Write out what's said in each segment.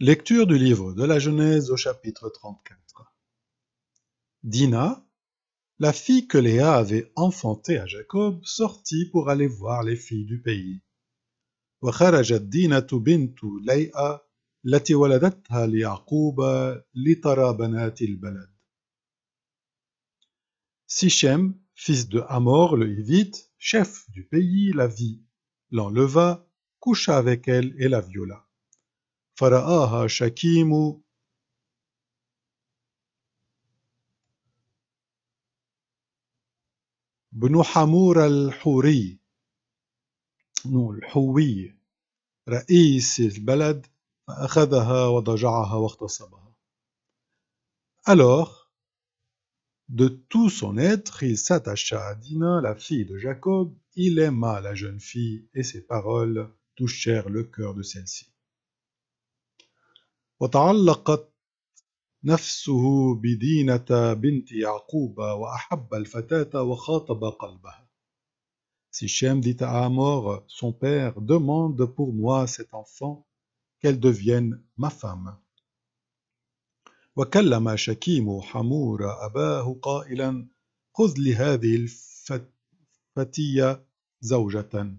Lecture du livre de la Genèse au chapitre 34. Dina, la fille que Léa avait enfantée à Jacob, sortit pour aller voir les filles du pays. Sichem, fils de Amor le Hivite, chef du pays, la vit, l'enleva, coucha avec elle et la viola. Alors, de tout son être, il s'attacha à Dina, la fille de Jacob, il aima la jeune fille, et ses paroles touchèrent le cœur de celle-ci. وتعلقت نفسه بدينة بنت يعقوب وأحب الفتاة وخاطب قلبها. Si Shem dit à Amor, son père, demande pour moi cet enfant, qu'elle devienne ma femme. وكلم شكيم حمور أباه قائلا خذ لهذه الفتية زوجة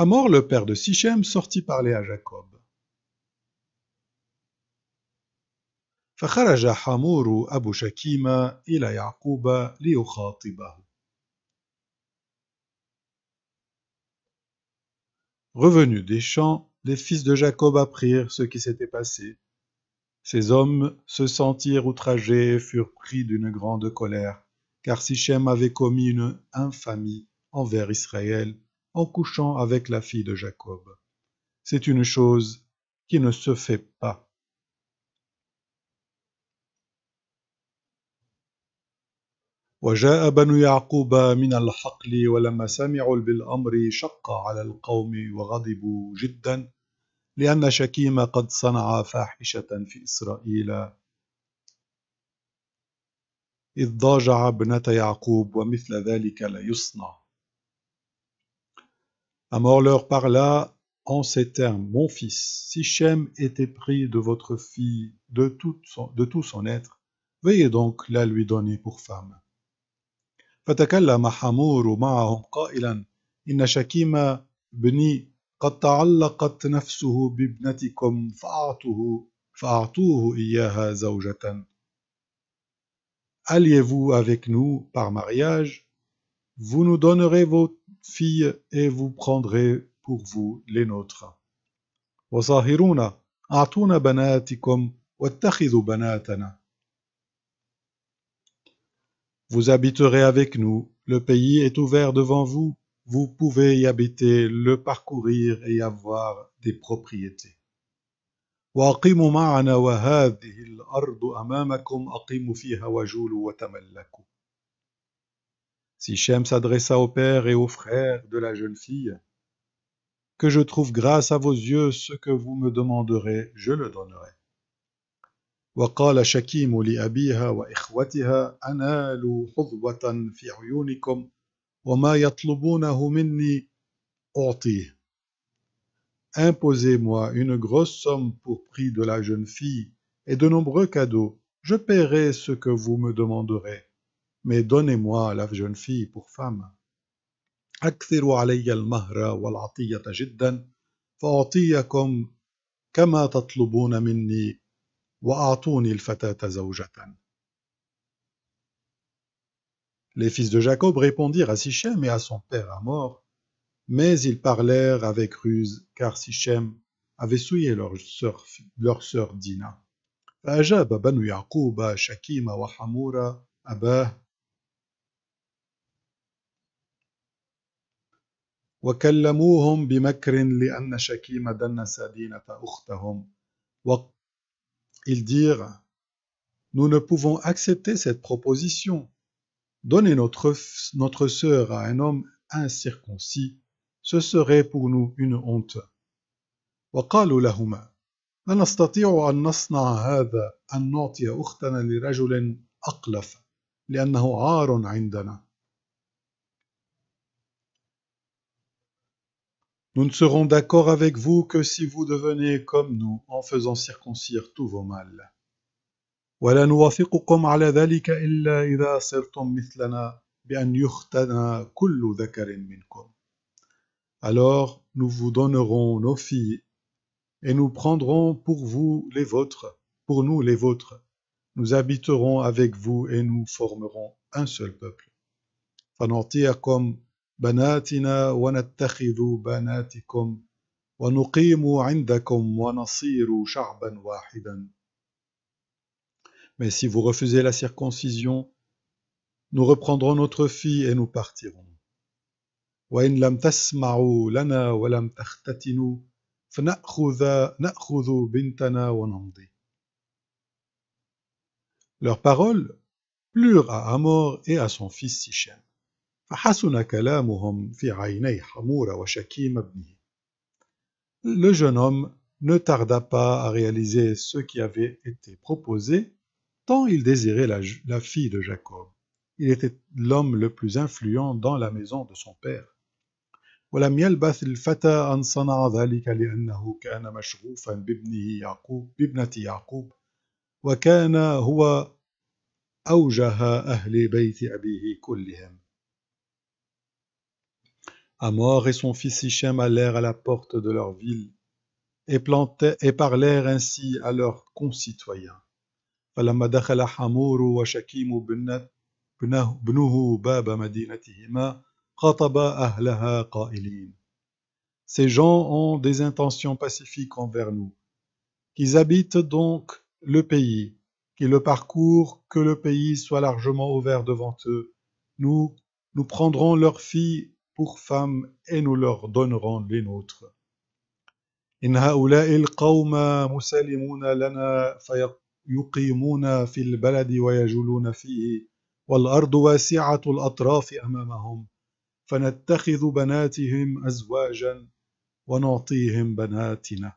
mort, le père de Sichem sortit parler à Jacob. Revenus des champs, les fils de Jacob apprirent ce qui s'était passé. Ces hommes se sentirent outragés et furent pris d'une grande colère, car Sichem avait commis une infamie envers Israël en couchant avec la fille de Jacob. C'est une chose qui ne se fait pas. وجاء بنو يعقوب من الحقل ولما سمعوا بالأمر شق على القوم وغضبوا جدا لأن شكيم قد صنع فاحشة في إسرائيل إذ ضاجع ابنة يعقوب ومثل ذلك لا يصنع Amor leur parla en ces termes Mon fils, si Shem était pris de votre fille de tout, son, être, veuillez donc la lui donner pour femme. إن بني قد تعلقت نفسه فأعطوه Alliez-vous avec nous par mariage, vous nous donnerez vos filles et vous prendrez pour vous les nôtres. وصاهرون أعطونا بَنَاتِكُمْ وَاتَّخِذُوا بَنَاتَنَا. Vous habiterez avec nous, le pays est ouvert devant vous, vous pouvez y habiter, le parcourir et avoir des propriétés. وَأَقِيمُوا مَعَنَا وَهَذِهِ الْأَرْضُ أَمَامَكُمْ أقيموا فِيهَا وجولوا وتملكوا. Si s'adressa au père et au frère de la jeune fille, que je trouve grâce à vos yeux ce que vous me demanderez, je le donnerai. Imposez-moi une grosse somme pour prix de la jeune fille et de nombreux cadeaux, je paierai ce que vous me demanderez mais donnez-moi la jeune fille pour femme. Les fils de Jacob répondirent à Sichem et à son père à mort mais ils parlèrent avec ruse, car Sichem avait souillé leur sœur, leur sœur Dina. وكلموهم بمكر لأن شكيم دنس دينة أختهم Ils dirent, nous ne pouvons accepter cette proposition. Donner notre, notre sœur à un homme incirconcis, ce serait pour nous une honte. وقالوا لهما لا نستطيع أن نصنع هذا أن نعطي أختنا لرجل أقلف لأنه عار عندنا Nous ne serons d'accord avec vous que si vous devenez comme nous en faisant circoncire tous vos mâles. Alors nous vous donnerons nos filles et nous prendrons pour vous les vôtres, pour nous les vôtres. Nous habiterons avec vous et nous formerons un seul peuple. Mais si vous refusez la circoncision, nous reprendrons notre fille et nous partirons. Leur parole Leurs paroles plurent à Amor et à son fils Sichem. فحسن كلامهم في عيني حمورة وشكيم ابنه. Le jeune homme ne tarda pas à réaliser ce qui avait été proposé, tant il désirait la, fille de Jacob. Il était l'homme le plus influent dans la maison de son père. ولم يلبث الفتى أن صنع ذلك لأنه كان مشغوفا بابنه يعقوب بابنة يعقوب وكان هو أوجه أهل بيت أبيه كلهم Amor et son fils Hichem allèrent à la porte de leur ville et, plantaient, et parlèrent ainsi à leurs concitoyens. Ces gens ont des intentions pacifiques envers nous. Qu'ils habitent donc le pays, qu'ils le parcourent, que le pays soit largement ouvert devant eux. Nous, nous prendrons leurs filles pour femmes et nous leur donnerons les nôtres. إن هؤلاء القوم مسلمون لنا فيقيمون في البلد ويجولون فيه والأرض واسعة الأطراف أمامهم فنتخذ بناتهم أزواجا ونعطيهم بناتنا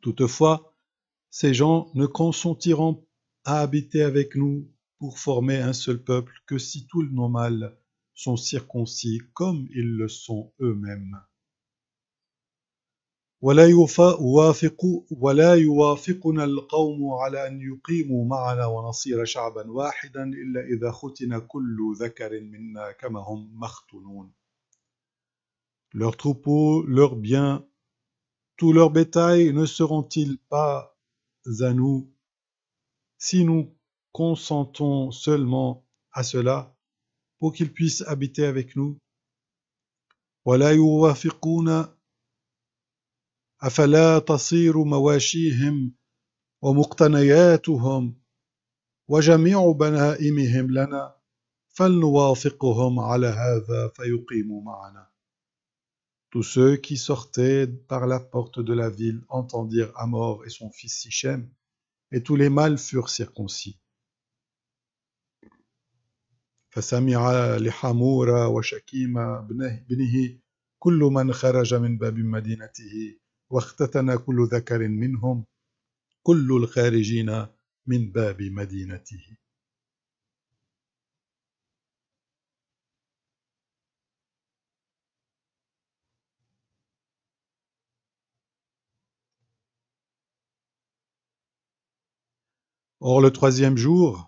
Toutefois, ces gens ne consentiront à habiter avec nous pour former un seul peuple que si tout le normal sont circoncis comme ils le sont eux-mêmes. ولا يوافق ولا يوافقنا القوم على أن يقيموا معنا ونصير شعبا واحدا إلا إذا ختن كل ذكر منا كما هم Leurs troupeaux, leurs biens, tout leur bétail ne seront-ils pas à nous si nous consentons seulement à cela pour qu'ils puissent habiter avec nous. «Wa la yuwafiqouna afala tasiru mawashiihim wa muqtanayatuhum wa jami'u banayimihim lana fal nuwafiqouhum ala hadha fayuqimu ma'ana. » Tous ceux qui sortaient par la porte de la ville entendirent Amor et son fils Sichem, et tous les mâles furent circoncis. فسمع لحمورة وشكيمة بنه كل من خرج من باب مدينته واختتن كل ذكر منهم كل الخارجين من باب مدينته Or le troisième jour,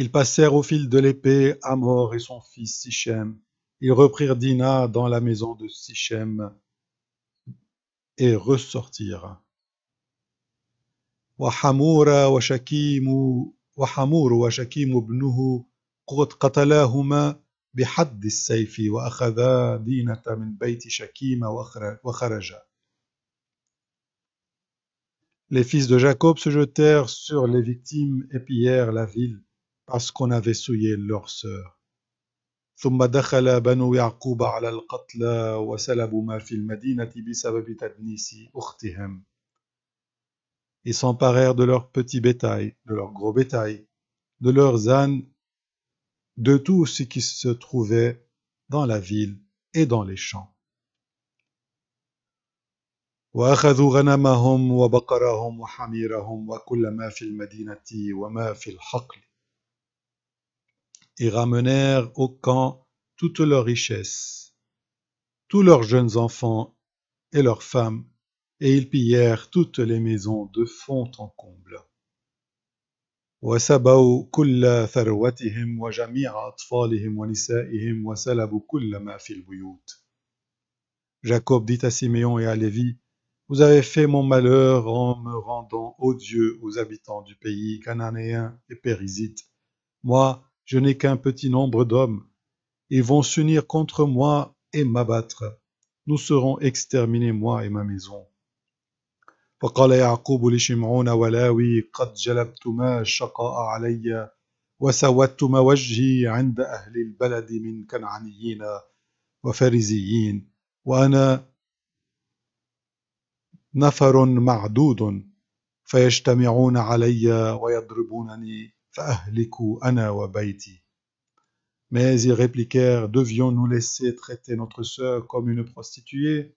Ils passèrent au fil de l'épée Amor et son fils Sichem. Ils reprirent Dina dans la maison de Sichem et ressortirent. Les fils de Jacob se jetèrent sur les victimes et pillèrent la ville parce qu'on avait souillé leur sœur. ثم دخل بنو يعقوب على القتلى وسلبوا ما في المدينة بسبب تدنيس أختهم. Ils s'emparèrent de leur petit bétail, de leur gros bétail, de leurs ânes, de tout ce qui se trouvait dans la ville et dans les champs. وأخذوا غنمهم وبقرهم وحميرهم وكل ما في المدينة وما في الحقل et ramenèrent au camp toutes leurs richesses, tous leurs jeunes enfants et leurs femmes, et ils pillèrent toutes les maisons de fond en comble. Jacob dit à Simeon et à Lévi, Vous avez fait mon malheur en me rendant odieux aux habitants du pays cananéen et périsite. » Moi, je n'ai qu'un petit nombre d'hommes. Ils vont s'unir contre moi et m'abattre. Nous serons exterminés, moi et ma maison. فقال يعقوب لشمعون ولاوي قد جلبتما الشقاء علي وسودتما وجهي عند أهل البلد من كنعانيين وفرزيين وأنا نفر معدود فيجتمعون علي ويضربونني mais ils répliquèrent, devions-nous laisser traiter notre sœur comme une prostituée